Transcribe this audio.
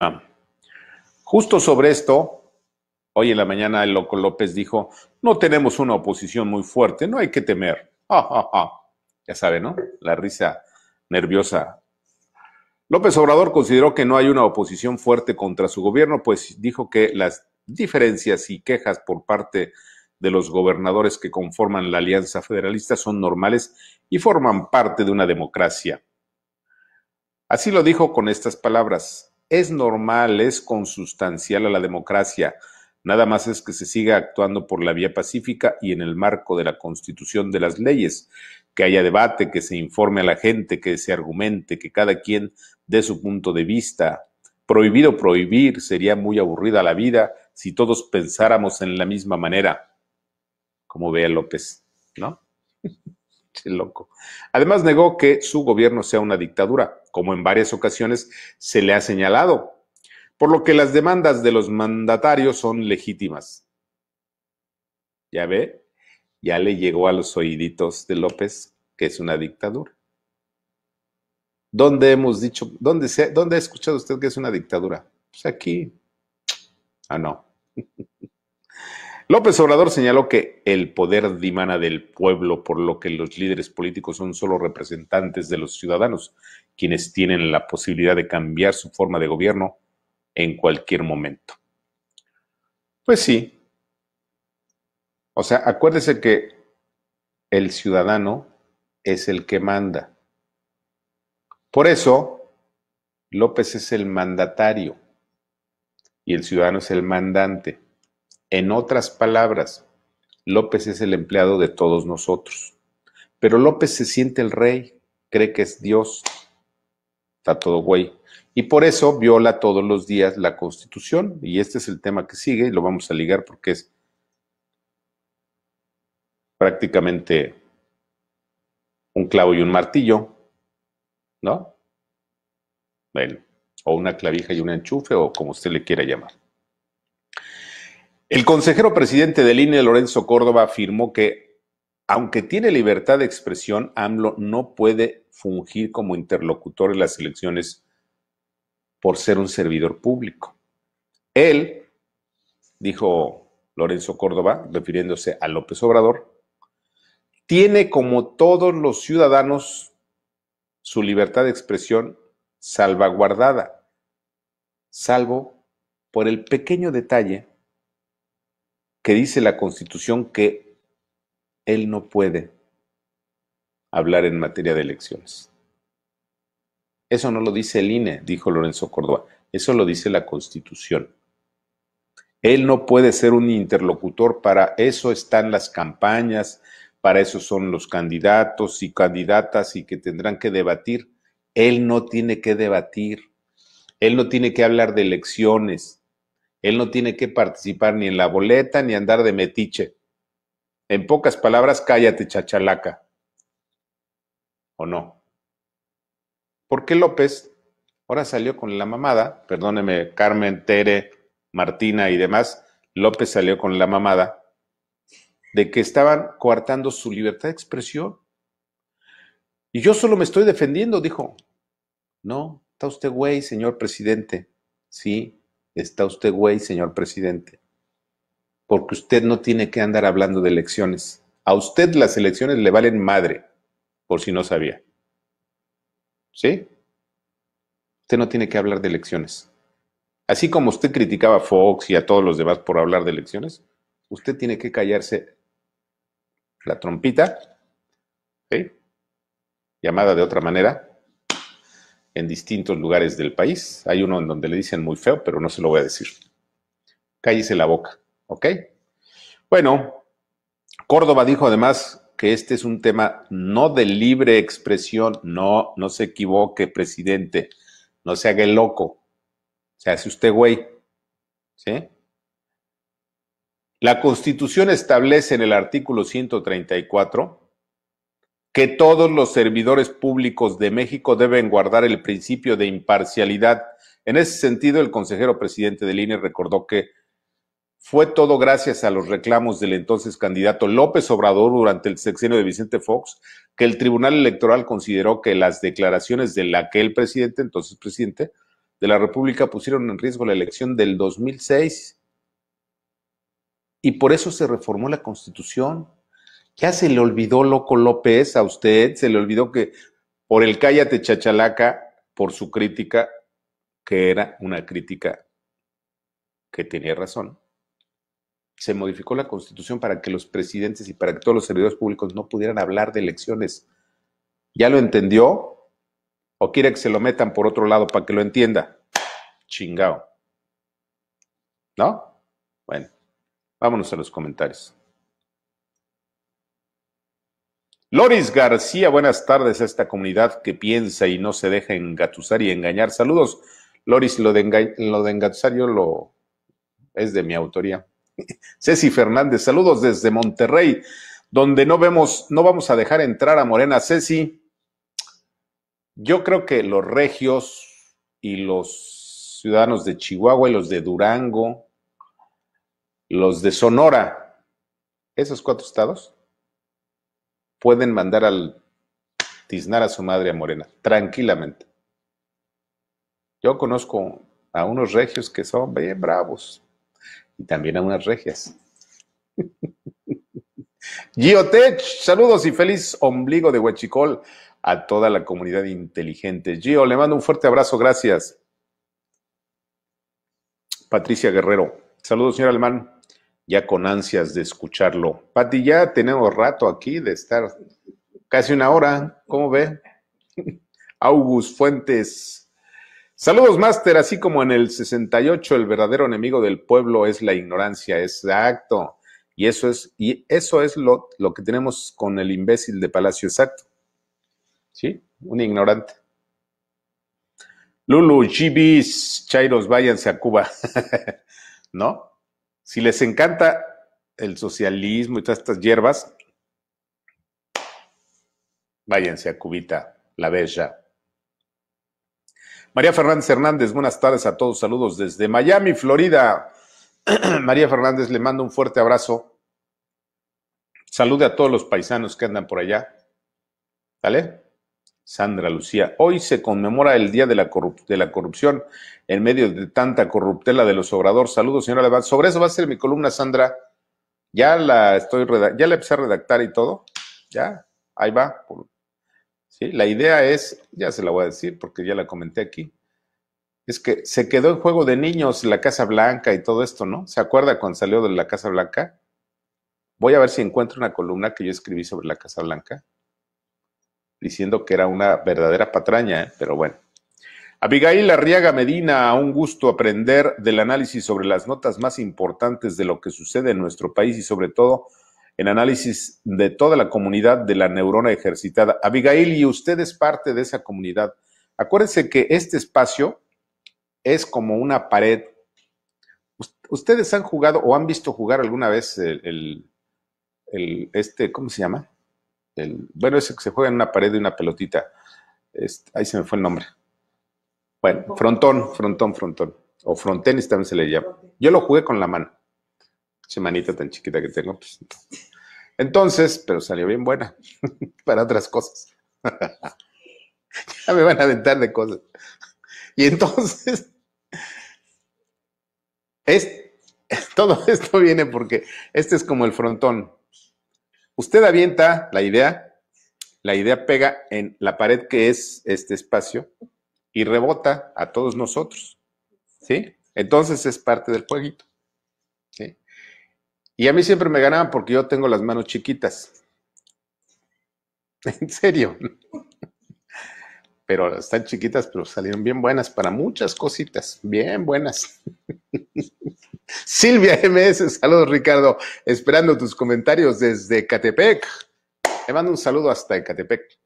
Ah. Justo sobre esto, hoy en la mañana el Loco López dijo, no tenemos una oposición muy fuerte, no hay que temer. Ya sabe, ¿no? La risa nerviosa. López Obrador consideró que no hay una oposición fuerte contra su gobierno, pues dijo que las diferencias y quejas por parte de los gobernadores que conforman la Alianza Federalista son normales y forman parte de una democracia. Así lo dijo con estas palabras es normal, es consustancial a la democracia. Nada más es que se siga actuando por la vía pacífica y en el marco de la constitución de las leyes, que haya debate, que se informe a la gente, que se argumente, que cada quien dé su punto de vista. Prohibido prohibir, sería muy aburrida la vida si todos pensáramos en la misma manera, como vea López, ¿no? el loco. Además, negó que su gobierno sea una dictadura, como en varias ocasiones se le ha señalado, por lo que las demandas de los mandatarios son legítimas. ¿Ya ve? Ya le llegó a los oíditos de López que es una dictadura. ¿Dónde hemos dicho, dónde, se, dónde ha escuchado usted que es una dictadura? Pues aquí. Ah, no. López Obrador señaló que el poder dimana del pueblo, por lo que los líderes políticos son solo representantes de los ciudadanos, quienes tienen la posibilidad de cambiar su forma de gobierno en cualquier momento. Pues sí. O sea, acuérdese que el ciudadano es el que manda. Por eso, López es el mandatario y el ciudadano es el mandante. En otras palabras, López es el empleado de todos nosotros. Pero López se siente el rey, cree que es Dios. Está todo güey. Y por eso viola todos los días la Constitución. Y este es el tema que sigue y lo vamos a ligar porque es prácticamente un clavo y un martillo, ¿no? Bueno, o una clavija y un enchufe, o como usted le quiera llamar. El consejero presidente del INE, Lorenzo Córdoba, afirmó que, aunque tiene libertad de expresión, AMLO no puede fungir como interlocutor en las elecciones por ser un servidor público. Él, dijo Lorenzo Córdoba, refiriéndose a López Obrador, tiene como todos los ciudadanos su libertad de expresión salvaguardada, salvo por el pequeño detalle que dice la Constitución que él no puede hablar en materia de elecciones. Eso no lo dice el INE, dijo Lorenzo Córdoba, eso lo dice la Constitución. Él no puede ser un interlocutor, para eso están las campañas, para eso son los candidatos y candidatas y que tendrán que debatir. Él no tiene que debatir, él no tiene que hablar de elecciones, él no tiene que participar ni en la boleta ni andar de metiche. En pocas palabras, cállate, chachalaca. ¿O no? Porque López ahora salió con la mamada? Perdóneme, Carmen, Tere, Martina y demás. López salió con la mamada de que estaban coartando su libertad de expresión. Y yo solo me estoy defendiendo, dijo. No, está usted güey, señor presidente. Sí, está usted güey, señor presidente, porque usted no tiene que andar hablando de elecciones. A usted las elecciones le valen madre, por si no sabía. ¿Sí? Usted no tiene que hablar de elecciones. Así como usted criticaba a Fox y a todos los demás por hablar de elecciones, usted tiene que callarse la trompita, ¿sí? llamada de otra manera, en distintos lugares del país. Hay uno en donde le dicen muy feo, pero no se lo voy a decir. Cállese la boca, ¿ok? Bueno, Córdoba dijo además que este es un tema no de libre expresión, no, no se equivoque, presidente, no se haga el loco, se hace usted güey, ¿sí? La Constitución establece en el artículo 134 que todos los servidores públicos de México deben guardar el principio de imparcialidad. En ese sentido, el consejero presidente de INE recordó que fue todo gracias a los reclamos del entonces candidato López Obrador durante el sexenio de Vicente Fox, que el Tribunal Electoral consideró que las declaraciones de la que el presidente, entonces presidente de la República, pusieron en riesgo la elección del 2006. Y por eso se reformó la Constitución ya se le olvidó Loco López a usted, se le olvidó que por el cállate chachalaca, por su crítica, que era una crítica que tenía razón, se modificó la constitución para que los presidentes y para que todos los servidores públicos no pudieran hablar de elecciones. ¿Ya lo entendió? ¿O quiere que se lo metan por otro lado para que lo entienda? Chingao. ¿No? Bueno, vámonos a los comentarios. Loris García, buenas tardes a esta comunidad que piensa y no se deja engatusar y engañar. Saludos. Loris, lo de, lo de engatusar yo lo... es de mi autoría. Ceci Fernández, saludos desde Monterrey, donde no vemos, no vamos a dejar entrar a Morena. Ceci, yo creo que los regios y los ciudadanos de Chihuahua y los de Durango, los de Sonora, esos cuatro estados, pueden mandar al tiznar a su madre a Morena, tranquilamente. Yo conozco a unos regios que son bien bravos y también a unas regias. Tech, saludos y feliz ombligo de Huachicol a toda la comunidad inteligente. Gio, le mando un fuerte abrazo, gracias. Patricia Guerrero, saludos, señor Alemán ya con ansias de escucharlo. Pati, ya tenemos rato aquí de estar casi una hora, ¿cómo ve? August Fuentes. Saludos, máster, así como en el 68 el verdadero enemigo del pueblo es la ignorancia, exacto. Y eso es, y eso es lo, lo que tenemos con el imbécil de Palacio, exacto. ¿Sí? Un ignorante. Lulu, Gibis, Chairos, váyanse a Cuba. ¿No? Si les encanta el socialismo y todas estas hierbas, váyanse a Cubita, la bella. María Fernández Hernández, buenas tardes a todos, saludos desde Miami, Florida. María Fernández, le mando un fuerte abrazo. Salude a todos los paisanos que andan por allá. ¿Vale? Sandra Lucía. Hoy se conmemora el Día de la, Corrupción en medio de tanta corruptela de los obrador. Saludos, señora Levat. Sobre eso va a ser mi columna, Sandra. Ya la estoy ya la empecé a redactar y todo. Ya, ahí va. ¿Sí? La idea es, ya se la voy a decir porque ya la comenté aquí. Es que se quedó en juego de niños la Casa Blanca y todo esto, ¿no? ¿Se acuerda cuando salió de la Casa Blanca? Voy a ver si encuentro una columna que yo escribí sobre la Casa Blanca diciendo que era una verdadera patraña, ¿eh? pero bueno. Abigail Arriaga Medina, un gusto aprender del análisis sobre las notas más importantes de lo que sucede en nuestro país y sobre todo en análisis de toda la comunidad de la neurona ejercitada. Abigail, y usted es parte de esa comunidad. Acuérdense que este espacio es como una pared. ¿Ustedes han jugado o han visto jugar alguna vez el, el, el este, ¿cómo se llama? bueno, ese que se juega en una pared de una pelotita. ahí se me fue el nombre. Bueno, frontón, frontón, frontón. O frontenis también se le llama. Yo lo jugué con la mano. Esa manita tan chiquita que tengo. Pues, entonces, pero salió bien buena para otras cosas. ya me van a aventar de cosas. Y entonces, todo esto viene porque este es como el frontón. Usted avienta la idea, la idea pega en la pared que es este espacio y rebota a todos nosotros. ¿Sí? Entonces es parte del jueguito. ¿sí? Y a mí siempre me ganaban porque yo tengo las manos chiquitas. En serio pero están chiquitas, pero salieron bien buenas para muchas cositas, bien buenas. Silvia MS, saludos Ricardo, esperando tus comentarios desde Catepec. Te mando un saludo hasta Catepec.